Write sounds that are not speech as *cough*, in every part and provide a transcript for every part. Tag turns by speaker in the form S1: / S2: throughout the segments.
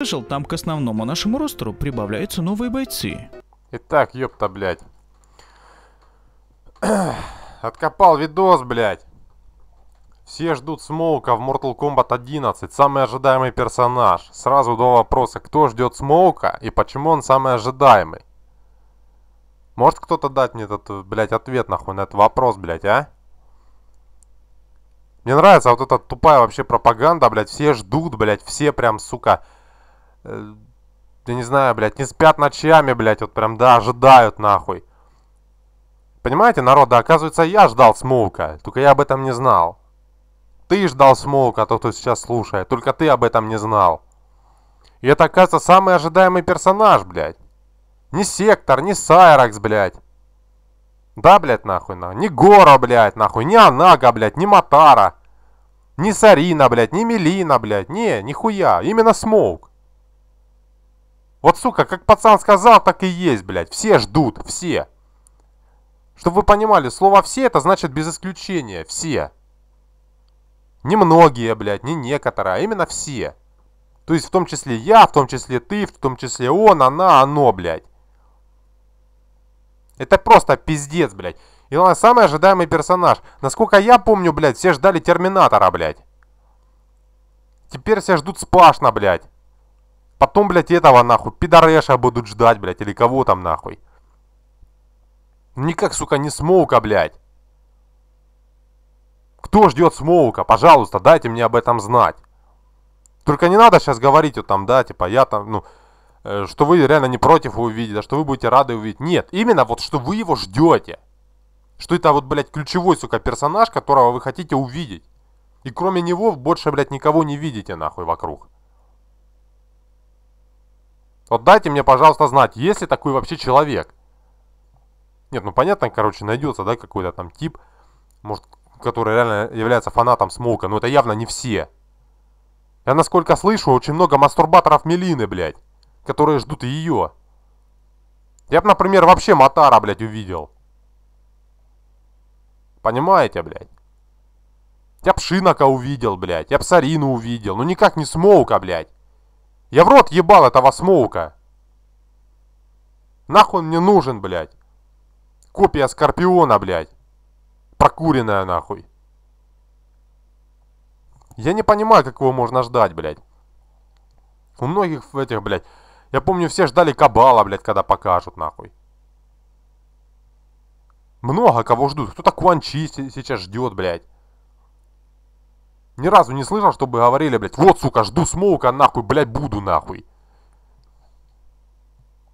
S1: Слышал, там к основному нашему ростеру прибавляются новые бойцы. Итак, ёпта, блядь. *clears throat* Откопал видос, блядь. Все ждут Смоука в Mortal Kombat 11, самый ожидаемый персонаж. Сразу два вопроса, кто ждет Смоука и почему он самый ожидаемый? Может кто-то дать мне этот, блядь, ответ нахуй на этот вопрос, блядь, а? Мне нравится вот эта тупая вообще пропаганда, блядь, все ждут, блядь, все прям, сука, Э, я не знаю, блядь, не спят ночами, блядь, вот прям, да, ожидают нахуй. Понимаете, народ, да, оказывается, я ждал Смоука, только я об этом не знал. Ты ждал Смоука, а тот, кто сейчас слушает, только ты об этом не знал. И это, оказывается, самый ожидаемый персонаж, блядь. Не Сектор, не Сайракс, блядь. Да, блядь, нахуй, нахуй. Не Гора, блядь, нахуй. Не Анага, блядь, не Матара. Не Сарина, блядь, не Мелина, блядь. Не, нихуя. Именно Смоук. Вот, сука, как пацан сказал, так и есть, блядь. Все ждут, все. Чтобы вы понимали, слово «все» это значит без исключения. Все. Не многие, блядь, не некоторые, а именно все. То есть в том числе я, в том числе ты, в том числе он, она, оно, блядь. Это просто пиздец, блядь. И он самый ожидаемый персонаж. Насколько я помню, блядь, все ждали Терминатора, блядь. Теперь все ждут Спашна, блядь. Потом, блядь, этого нахуй, пидореша будут ждать, блядь, или кого там нахуй. Никак, сука, не Смоука, блядь. Кто ждет Смоука? Пожалуйста, дайте мне об этом знать. Только не надо сейчас говорить, вот там, да, типа, я там, ну, э, что вы реально не против его увидеть, а что вы будете рады увидеть. Нет, именно вот, что вы его ждете. Что это вот, блядь, ключевой, сука, персонаж, которого вы хотите увидеть. И кроме него больше, блядь, никого не видите, нахуй, вокруг. Вот дайте мне, пожалуйста, знать, есть ли такой вообще человек. Нет, ну понятно, короче, найдется, да, какой-то там тип, может, который реально является фанатом Смоука, но это явно не все. Я, насколько слышу, очень много мастурбаторов Мелины, блядь, которые ждут ее. Я бы, например, вообще Матара, блядь, увидел. Понимаете, блядь? Я б Шинока увидел, блядь. Я б Сарину увидел. но ну никак не Смоука, блядь. Я в рот ебал этого смоука. Нахуй мне нужен, блядь. Копия Скорпиона, блядь. Прокуренная, нахуй. Я не понимаю, как его можно ждать, блядь. У многих в этих, блядь. Я помню, все ждали Кабала, блядь, когда покажут, нахуй. Много кого ждут. Кто-то Куанчи сейчас ждет, блядь. Ни разу не слышал, чтобы говорили, блядь, вот, сука, жду смоука, нахуй, блядь, буду, нахуй.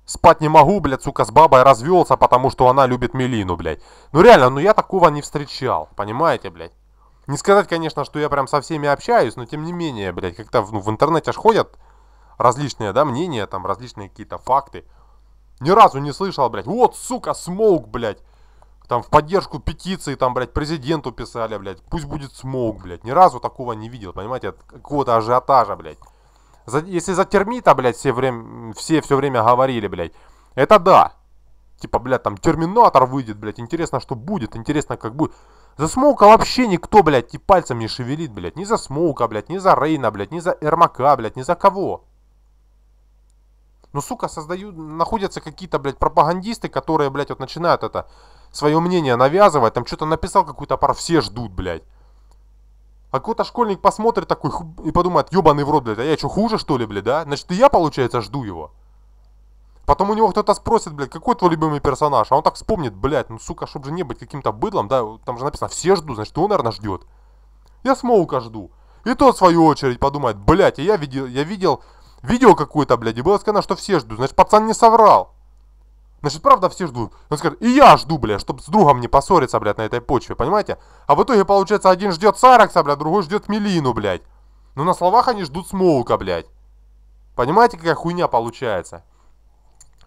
S1: Спать не могу, блядь, сука, с бабой развелся, потому что она любит Мелину, блядь. Ну реально, ну я такого не встречал, понимаете, блядь. Не сказать, конечно, что я прям со всеми общаюсь, но тем не менее, блядь, как-то ну, в интернете аж ходят различные, да, мнения, там, различные какие-то факты. Ни разу не слышал, блядь, вот, сука, смоук, блядь. Там в поддержку петиции, там, блядь, президенту писали, блядь, пусть будет смог, блядь. Ни разу такого не видел, понимаете, от какого-то ажиотажа, блядь. За, если за термита, блядь, все, время, все все время говорили, блядь, это да. Типа, блядь, там терминатор выйдет, блядь, интересно, что будет, интересно, как будет. За Смоука вообще никто, блядь, и пальцем не шевелит, блядь. Ни за Смоука, блядь, ни за Рейна, блядь, ни за Эрмака, блядь, ни за кого. Ну, сука, создают, находятся какие-то, блядь, пропагандисты, которые, блядь, вот начинают это свое мнение навязывать, там что-то написал какой то пар все ждут, блядь. А какой-то школьник посмотрит такой и подумает, ебаный в рот, блядь, а я что, хуже что ли, блядь, да? Значит, и я, получается, жду его. Потом у него кто-то спросит, блядь, какой твой любимый персонаж? А он так вспомнит, блядь, ну, сука, чтобы же не быть каким-то быдлом, да, там же написано, все ждут, значит, он, наверное, ждет. Я Смоука жду. И тот, в свою очередь, подумает, блядь, а я видел, я видел видео какое-то, блядь, и было сказано, что все ждут, значит, пацан не соврал. Значит, правда, все ждут. Он скажет, и я жду, блядь, чтобы с другом не поссориться, блядь, на этой почве, понимаете? А в итоге, получается, один ждет Саракса, блядь, другой ждет Милину, блядь. Но ну, на словах они ждут Смоука, блядь. Понимаете, какая хуйня получается?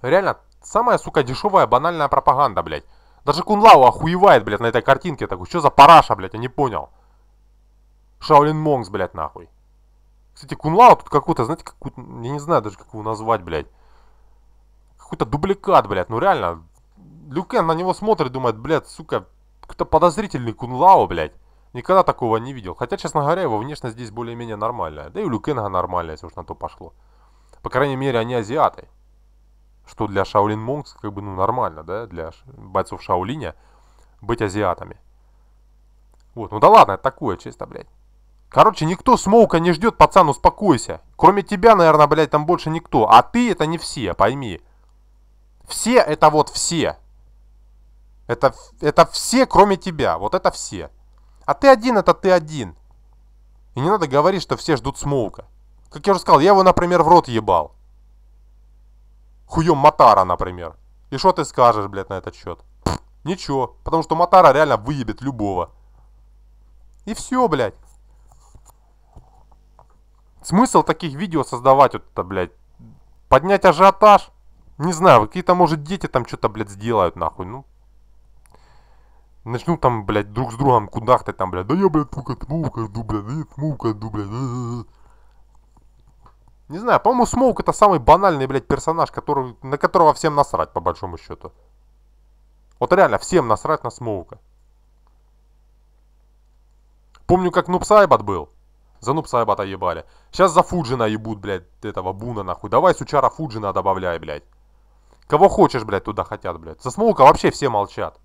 S1: Реально, самая, сука, дешевая банальная пропаганда, блядь. Даже Кунлау охуевает, блядь, на этой картинке такой. Что за параша, блядь, я не понял. Шаолин Монкс, блядь, нахуй. Кстати, Кунлау тут какую то знаете, какую я не знаю даже, как его назвать, блядь какой-то дубликат, блядь, ну реально. Люкен на него смотрит, думает, блядь, сука, кто подозрительный Кунлао, блядь. Никогда такого не видел. Хотя, честно говоря, его внешность здесь более-менее нормальная. Да и у Люкенга нормальная, если уж на то пошло. По крайней мере, они азиаты. Что для Шаолин Монкс, как бы, ну, нормально, да, для бойцов Шаолиня быть азиатами. Вот, ну да ладно, это такое чисто, блядь. Короче, никто Смоука не ждет, пацан, успокойся. Кроме тебя, наверное, блядь, там больше никто. А ты это не все, пойми. Все это вот все. Это, это все, кроме тебя. Вот это все. А ты один, это ты один. И не надо говорить, что все ждут Смоука. Как я уже сказал, я его, например, в рот ебал. Хуем Матара, например. И что ты скажешь, блядь, на этот счет? ничего. Потому что Матара реально выебет любого. И все, блядь. Смысл таких видео создавать вот это, блядь? Поднять ажиотаж? Не знаю, какие-то, может, дети там что-то, блядь, сделают, нахуй, ну. Начнут там, блядь, друг с другом кудахтать там, блядь. Да я, блядь, мука, мука, иду, блядь, да я мука, блядь. Не знаю, по-моему, Смоук это самый банальный, блядь, персонаж, который, на которого всем насрать, по большому счету. Вот реально, всем насрать на Смоука. Помню, как Нупсайбат был. За Нупсайбата ебали. Сейчас за Фуджина ебут, блядь, этого Буна, нахуй. Давай Сучара Фуджина добавляй, блядь. Кого хочешь, блядь, туда хотят, блядь. Со Смоука вообще все молчат.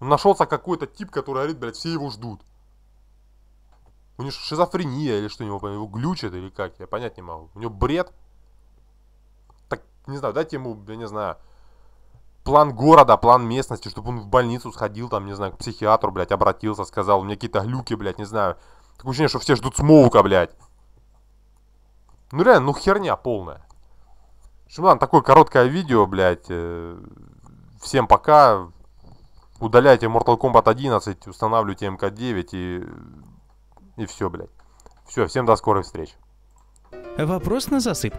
S1: Нашелся какой-то тип, который говорит, блядь, все его ждут. У него шизофрения или что-нибудь, его глючит или как, я понять не могу. У него бред. Так, не знаю, дайте ему, я не знаю, план города, план местности, чтобы он в больницу сходил, там, не знаю, к психиатру, блядь, обратился, сказал, у меня какие-то глюки, блядь, не знаю. Такое ощущение, что все ждут смоука, блядь. Ну реально, ну херня полная. Шиман, такое короткое видео, блядь. Э, всем пока. Удаляйте Mortal Kombat 11, устанавливайте МК-9 и... И все, блядь. Все, всем до скорых встреч. Вопрос на засыпку.